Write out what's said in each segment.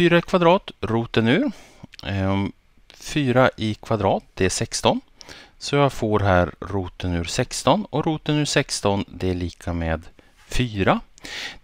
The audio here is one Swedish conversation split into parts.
4 i kvadrat, roten ur. 4 ehm, i kvadrat, det är 16. Så jag får här roten ur 16 och roten ur 16 det är lika med 4.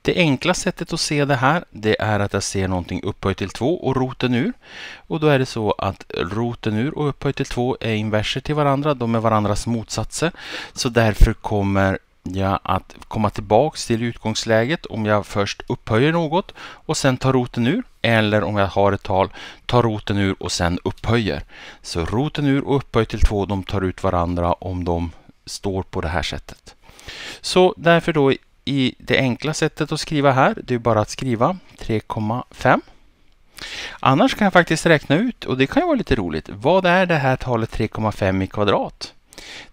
Det enkla sättet att se det här det är att jag ser någonting upphöjt till 2 och roten ur. Och då är det så att roten ur och upphöjt till 2 är inverser till varandra. De är varandras motsatser. Så därför kommer jag att komma tillbaks till utgångsläget om jag först upphöjer något och sen tar roten ur eller om jag har ett tal, tar roten ur och sen upphöjer. Så roten ur och upphöj till två, de tar ut varandra om de står på det här sättet. Så därför då i det enkla sättet att skriva här, det är bara att skriva 3,5. Annars kan jag faktiskt räkna ut, och det kan ju vara lite roligt, vad är det här talet 3,5 i kvadrat?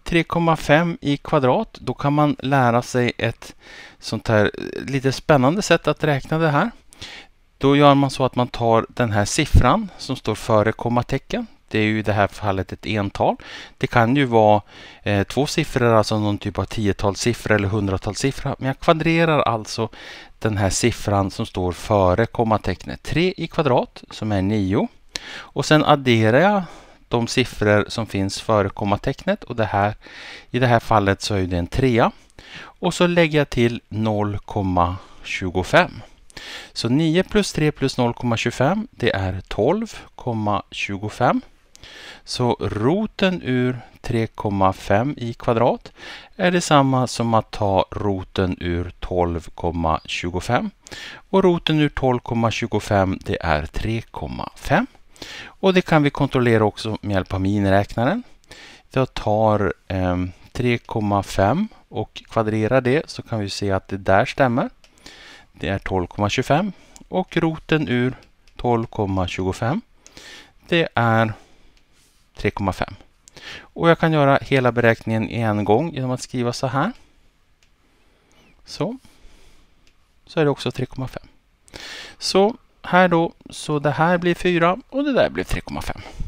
3,5 i kvadrat. Då kan man lära sig ett sånt här eh, lite spännande sätt att räkna det här. Då gör man så att man tar den här siffran som står före kommatecken. Det är ju i det här fallet ett ental. Det kan ju vara eh, två siffror, alltså någon typ av tiotalssiffra eller hundratalssiffra. Men jag kvadrerar alltså den här siffran som står före kommatecknet. 3 i kvadrat som är 9. Och sen adderar jag de siffror som finns före kommatecknet och det här, i det här fallet så är det en trea. Och så lägger jag till 0,25. Så 9 plus 3 plus 0,25 det är 12,25. Så roten ur 3,5 i kvadrat är detsamma som att ta roten ur 12,25. Och roten ur 12,25 det är 3,5. Och det kan vi kontrollera också med hjälp av miniräknaren. Jag tar 3,5 ehm, och kvadrerar det så kan vi se att det där stämmer. Det är 12,25 och roten ur 12,25 det är 3,5. Och jag kan göra hela beräkningen i en gång genom att skriva så här. Så. Så är det också 3,5. Så här då. Så det här blir 4 och det där blev 3,5.